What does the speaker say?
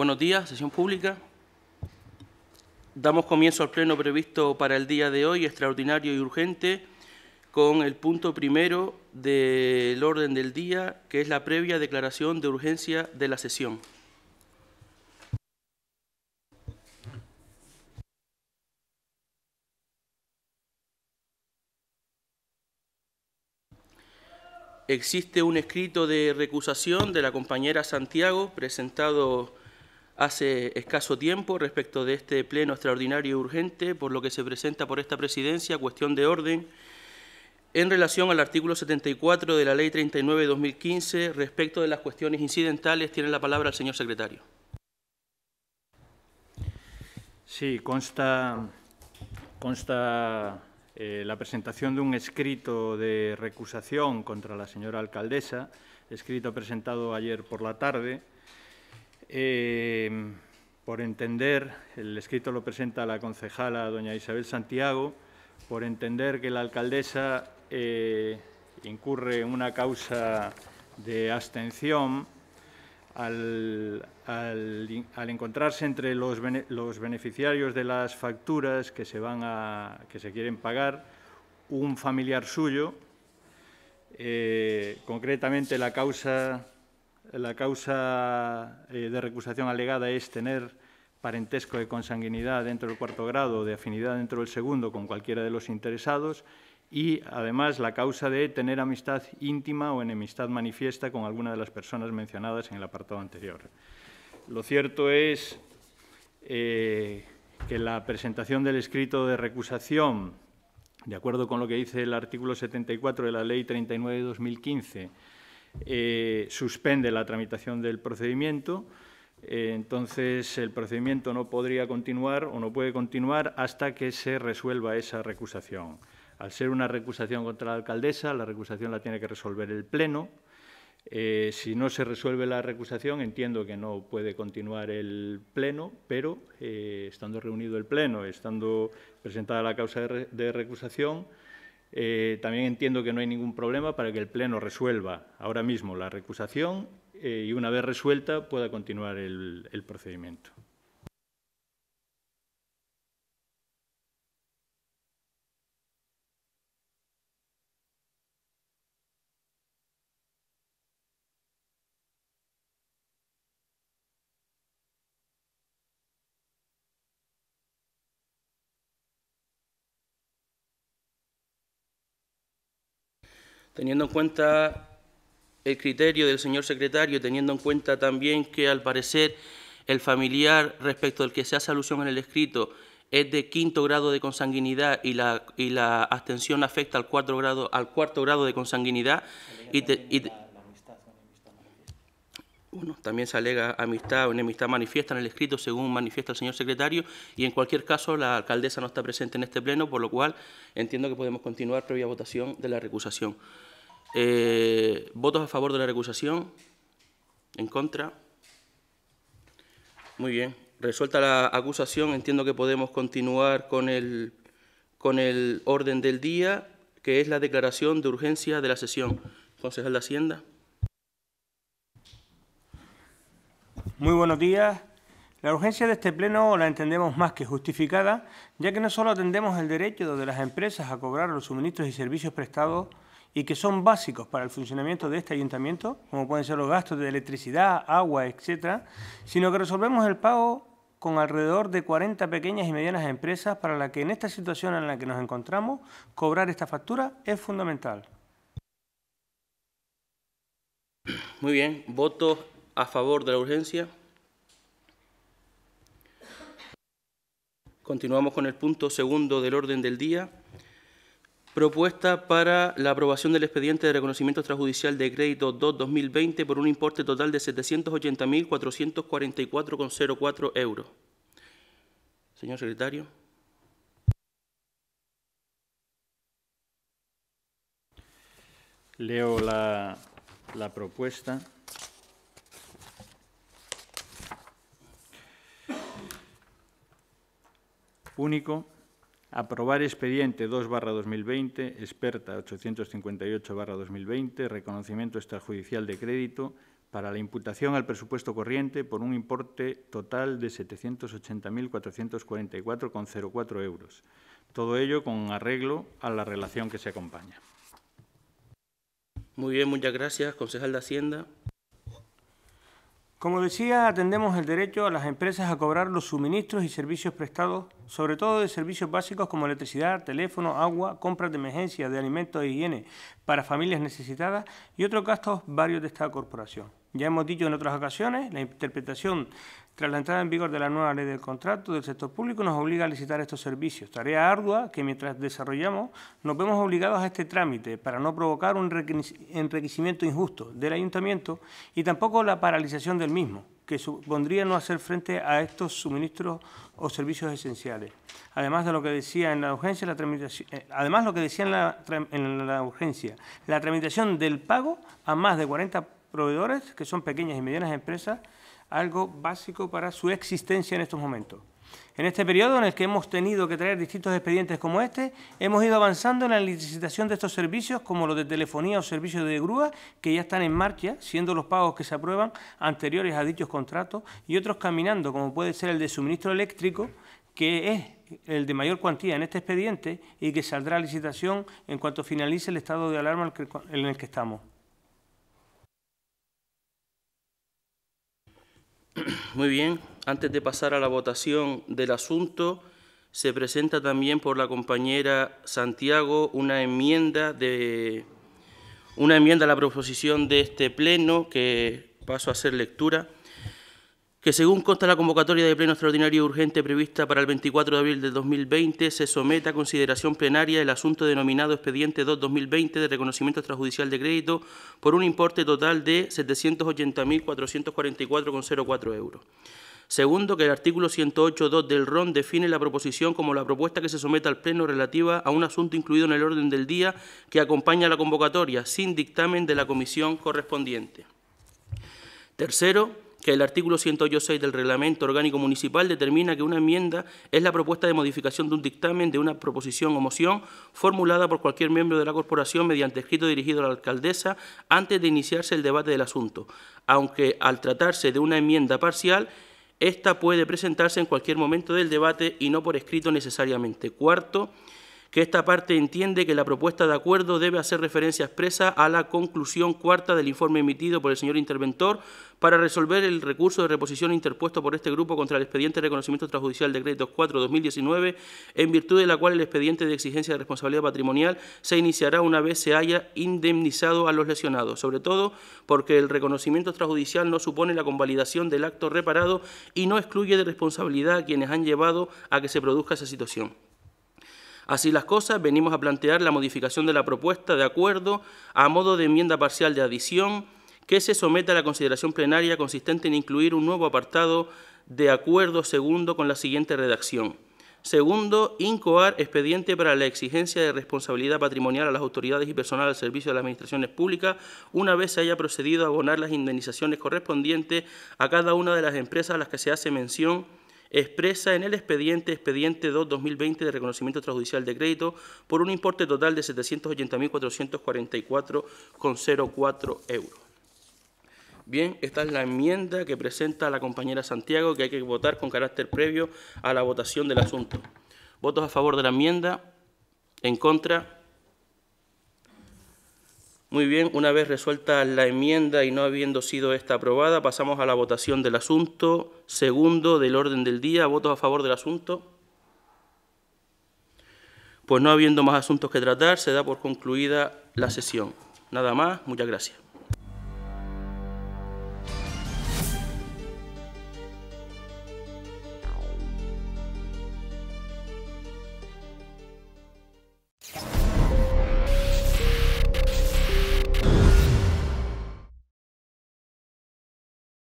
Buenos días, sesión pública. Damos comienzo al pleno previsto para el día de hoy, extraordinario y urgente, con el punto primero del orden del día, que es la previa declaración de urgencia de la sesión. Existe un escrito de recusación de la compañera Santiago presentado hace escaso tiempo respecto de este pleno extraordinario y urgente, por lo que se presenta por esta presidencia cuestión de orden en relación al artículo 74 de la Ley 39 2015 respecto de las cuestiones incidentales. Tiene la palabra el señor secretario. Sí, consta, consta eh, la presentación de un escrito de recusación contra la señora alcaldesa, escrito presentado ayer por la tarde, Em, por entender, el escrito lo presenta la concejala doña Isabel Santiago, por entender que la alcaldesa eh, incurre en una causa de abstención al, encontrarse entre los, beneficiarios de las facturas que se, van a, que se quieren pagar un familiar suyo, eh, concretamente la causa la causa eh, de recusación alegada es tener parentesco de consanguinidad dentro del cuarto grado, o de afinidad dentro del segundo con cualquiera de los interesados y, además, la causa de tener amistad íntima o enemistad manifiesta con alguna de las personas mencionadas en el apartado anterior. Lo cierto es eh, que la presentación del escrito de recusación, de acuerdo con lo que dice el artículo 74 de la Ley 39 de 2015, eh, suspende la tramitación del procedimiento. Eh, entonces, el procedimiento no podría continuar o no puede continuar hasta que se resuelva esa recusación. Al ser una recusación contra la alcaldesa, la recusación la tiene que resolver el Pleno. Eh, si no se resuelve la recusación, entiendo que no puede continuar el Pleno, pero estando reunido el Pleno, estando presentada la causa de recusación, eh, también entiendo que no hay ningún problema para que el Pleno resuelva ahora mismo la recusación eh, y una vez resuelta pueda continuar el procedimiento. teniendo en cuenta el criterio del señor secretario, teniendo en cuenta también que al parecer el familiar respecto al que se hace alusión en el escrito es de quinto grado de consanguinidad y la, y la abstención afecta al cuarto grado, al cuarto grado de consanguinidad y, también se alega amistad o enemistad manifiesta en el escrito, según manifiesta el señor secretario, y en cualquier caso la alcaldesa no está presente en este pleno, por lo cual entiendo que podemos continuar previa votación de la recusación. Eh, ¿Votos a favor de la recusación? ¿En contra? Muy bien. Resuelta la acusación, entiendo que podemos continuar con el, con el orden del día, que es la declaración de urgencia de la sesión. Concejal de Hacienda. Muy buenos días. La urgencia de este pleno la entendemos más que justificada, ya que no solo atendemos el derecho de las empresas a cobrar los suministros y servicios prestados y que son básicos para el funcionamiento de este ayuntamiento, como pueden ser los gastos de electricidad, agua, etcétera, sino que resolvemos el pago con alrededor de 40 pequeñas y medianas empresas para las que en esta situación en la que nos encontramos, cobrar esta factura es fundamental. Muy bien, votos a favor de la urgencia. Continuamos con el punto segundo del orden del día. Propuesta para la aprobación del expediente de reconocimiento extrajudicial de crédito 2-2020 por un importe total de 780.444,04 euros. Señor secretario. Leo la, la propuesta. único, aprobar expediente 2 2020, experta 858 2020, reconocimiento extrajudicial de crédito para la imputación al presupuesto corriente por un importe total de 780.444,04 euros. Todo ello con arreglo a la relación que se acompaña. Muy bien, muchas gracias, concejal de Hacienda. Como decía, atendemos el derecho a las empresas a cobrar los suministros y servicios prestados, sobre todo de servicios básicos como electricidad, teléfono, agua, compras de emergencia, de alimentos e higiene para familias necesitadas y otros gastos varios de esta corporación. Ya hemos dicho en otras ocasiones, la interpretación tras la entrada en vigor de la nueva ley del contrato del sector público nos obliga a licitar estos servicios, tarea ardua que mientras desarrollamos nos vemos obligados a este trámite para no provocar un enriquecimiento injusto del ayuntamiento y tampoco la paralización del mismo, que supondría no hacer frente a estos suministros o servicios esenciales. Además de lo que decía en la urgencia, la tramitación, eh, además lo que decía urgencia, la tramitación del pago a más de 40 proveedores, que son pequeñas y medianas empresas, algo básico para su existencia en estos momentos. En este periodo en el que hemos tenido que traer distintos expedientes como este, hemos ido avanzando en la licitación de estos servicios como los de telefonía o servicios de grúa, que ya están en marcha, siendo los pagos que se aprueban anteriores a dichos contratos, y otros caminando, como puede ser el de suministro eléctrico, que es el de mayor cuantía en este expediente y que saldrá a licitación en cuanto finalice el estado de alarma en el que estamos. Muy bien, antes de pasar a la votación del asunto, se presenta también por la compañera Santiago una enmienda de una enmienda a la proposición de este pleno que paso a hacer lectura que según consta la convocatoria de pleno extraordinario urgente prevista para el 24 de abril de 2020, se someta a consideración plenaria el asunto denominado Expediente 2-2020 de reconocimiento extrajudicial de crédito por un importe total de 780.444,04 euros. Segundo, que el artículo 108.2 del RON define la proposición como la propuesta que se someta al Pleno relativa a un asunto incluido en el orden del día que acompaña la convocatoria, sin dictamen de la comisión correspondiente. Tercero, que el artículo 186 del Reglamento Orgánico Municipal determina que una enmienda es la propuesta de modificación de un dictamen, de una proposición o moción formulada por cualquier miembro de la corporación mediante escrito dirigido a la alcaldesa antes de iniciarse el debate del asunto, aunque al tratarse de una enmienda parcial, esta puede presentarse en cualquier momento del debate y no por escrito necesariamente. Cuarto, que esta parte entiende que la propuesta de acuerdo debe hacer referencia expresa a la conclusión cuarta del informe emitido por el señor interventor para resolver el recurso de reposición interpuesto por este grupo contra el expediente de reconocimiento extrajudicial de créditos 4-2019, en virtud de la cual el expediente de exigencia de responsabilidad patrimonial se iniciará una vez se haya indemnizado a los lesionados, sobre todo porque el reconocimiento extrajudicial no supone la convalidación del acto reparado y no excluye de responsabilidad a quienes han llevado a que se produzca esa situación. Así las cosas, venimos a plantear la modificación de la propuesta de acuerdo a modo de enmienda parcial de adición que se someta a la consideración plenaria consistente en incluir un nuevo apartado de acuerdo segundo con la siguiente redacción. Segundo, incoar expediente para la exigencia de responsabilidad patrimonial a las autoridades y personal al servicio de las administraciones públicas una vez se haya procedido a abonar las indemnizaciones correspondientes a cada una de las empresas a las que se hace mención expresa en el expediente expediente 2-2020 de reconocimiento extrajudicial de crédito por un importe total de 780.444,04 euros. Bien, esta es la enmienda que presenta la compañera Santiago que hay que votar con carácter previo a la votación del asunto. Votos a favor de la enmienda, en contra, muy bien, una vez resuelta la enmienda y no habiendo sido esta aprobada, pasamos a la votación del asunto segundo del orden del día. ¿Votos a favor del asunto? Pues no habiendo más asuntos que tratar, se da por concluida la sesión. Nada más, muchas gracias.